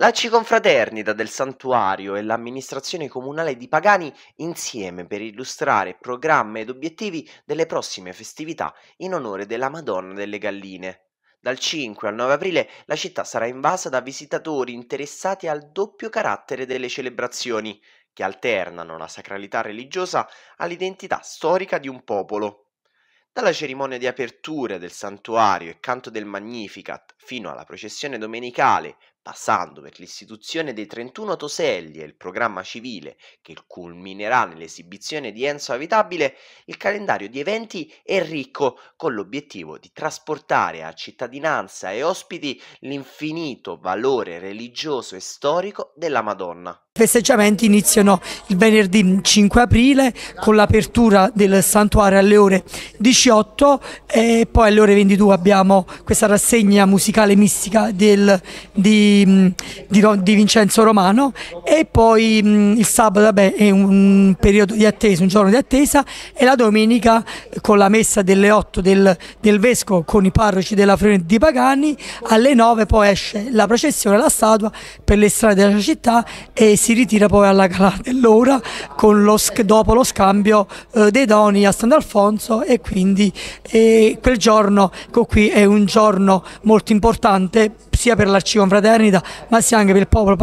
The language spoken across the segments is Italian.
La Ciconfraternita del Santuario e l'amministrazione comunale di Pagani insieme per illustrare programmi ed obiettivi delle prossime festività in onore della Madonna delle Galline. Dal 5 al 9 aprile la città sarà invasa da visitatori interessati al doppio carattere delle celebrazioni, che alternano la sacralità religiosa all'identità storica di un popolo. Dalla cerimonia di apertura del santuario e canto del Magnificat fino alla processione domenicale, passando per l'istituzione dei 31 toselli e il programma civile che culminerà nell'esibizione di Enzo Avitabile, il calendario di eventi è ricco con l'obiettivo di trasportare a cittadinanza e ospiti l'infinito valore religioso e storico della Madonna festeggiamenti iniziano il venerdì 5 aprile con l'apertura del santuario alle ore 18 e poi alle ore 22 abbiamo questa rassegna musicale mistica del, di, di, di Vincenzo Romano e poi mh, mm, il sabato vabbè, è un periodo di attesa, un giorno di attesa e la domenica eh, con la messa delle 8 del, del Vescovo con i parroci della Friuli di Pagani alle 9 poi esce la processione, la statua per le strade della città e si ritira poi alla calata dell'ora lo, dopo lo scambio eh, dei doni a San Alfonso e quindi eh, quel giorno ecco qui è un giorno molto importante sia per l'arciconfraternita ma sia anche per il popolo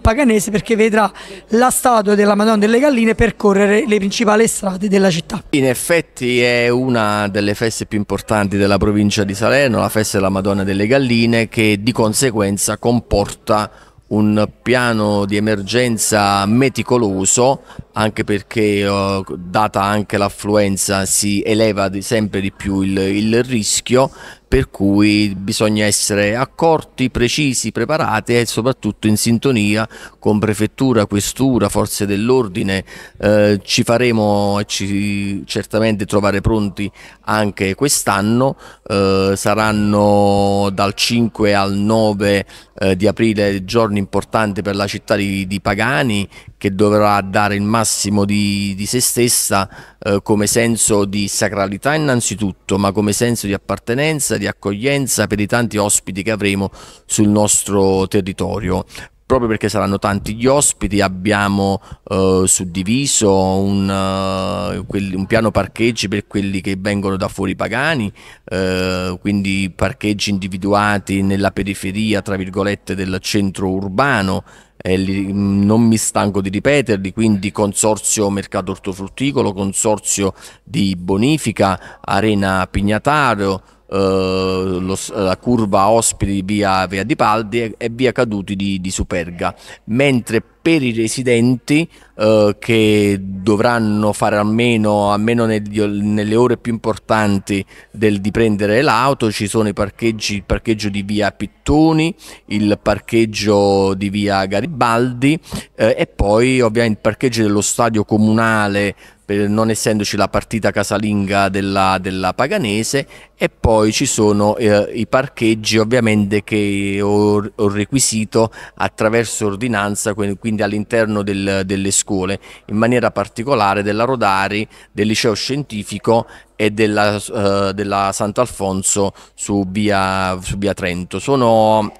paganese perché vedrà la statua della Madonna delle Galline percorrere le principali strade della città. In effetti è una delle feste più importanti della provincia di Salerno, la festa della Madonna delle Galline che di conseguenza comporta un piano di emergenza meticoloso anche perché uh, data anche l'affluenza si eleva di sempre di più il, il, rischio per cui bisogna essere accorti, precisi, preparati e soprattutto in sintonia con prefettura, questura, forze dell'ordine. Uh, ci faremo ci, certamente trovare pronti anche quest'anno. Uh, saranno dal 5 al 9 eh, di aprile giorni importanti per la città di, di Pagani che dovrà dare il massimo di, di se stessa eh, come senso di sacralità innanzitutto, ma come senso di appartenenza, di accoglienza per i tanti ospiti che avremo sul nostro territorio proprio perché saranno tanti gli ospiti, abbiamo eh, suddiviso un, uh, quel, un, piano parcheggi per quelli che vengono da fuori pagani, eh, quindi parcheggi individuati nella periferia, tra virgolette, del centro urbano. Eh, li, mm, non mi stanco di ripeterli, quindi Consorzio Mercato Ortofrutticolo, Consorzio di Bonifica, Arena Pignataro, eh, lo, la curva ospiti di via, via Di Paldi e, e via Caduti di, di Superga, mentre per i residenti eh, che dovranno fare almeno, almeno nel, nelle ore più importanti del, di prendere l'auto ci sono i parcheggi, il parcheggio di via Pittoni, il parcheggio di via Garibaldi eh, e poi ovviamente il parcheggio dello stadio comunale per, non essendoci la partita casalinga della, della Paganese e poi ci sono eh, i parcheggi ovviamente che ho, ho requisito attraverso ordinanza quindi quindi all'interno del, delle scuole, in maniera particolare della Rodari, del liceo scientifico e della, eh, della Sant'Alfonso su via, su via Trento. Sono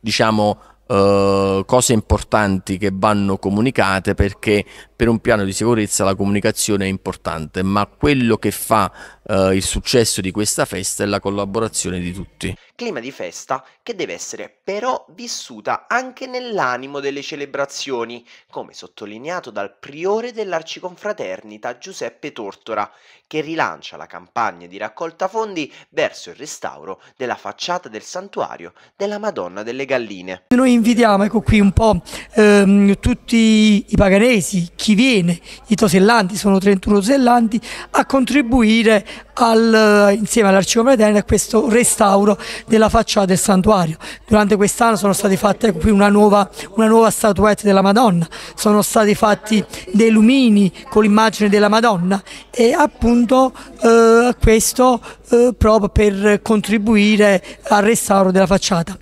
diciamo Uh, cose importanti che vanno comunicate perché per un piano di sicurezza la comunicazione è importante, ma quello che fa uh, il successo di questa festa è la collaborazione di tutti clima di festa che deve essere però vissuta anche nell'animo delle celebrazioni, come sottolineato dal priore dell'arciconfraternita Giuseppe Tortora, che rilancia la campagna di raccolta fondi verso il restauro della facciata del santuario della Madonna delle Galline. Noi invitiamo ecco qui un po' ehm, tutti i paganesi, chi viene, i tosellanti, sono 31 tosellanti, a contribuire al, insieme all'arciconfraternita a questo restauro della facciata del santuario. Durante quest'anno sono state fatte qui una nuova, una nuova statuetta della Madonna, sono stati fatti dei lumini con l'immagine della Madonna e appunto eh, questo eh, proprio per contribuire al restauro della facciata.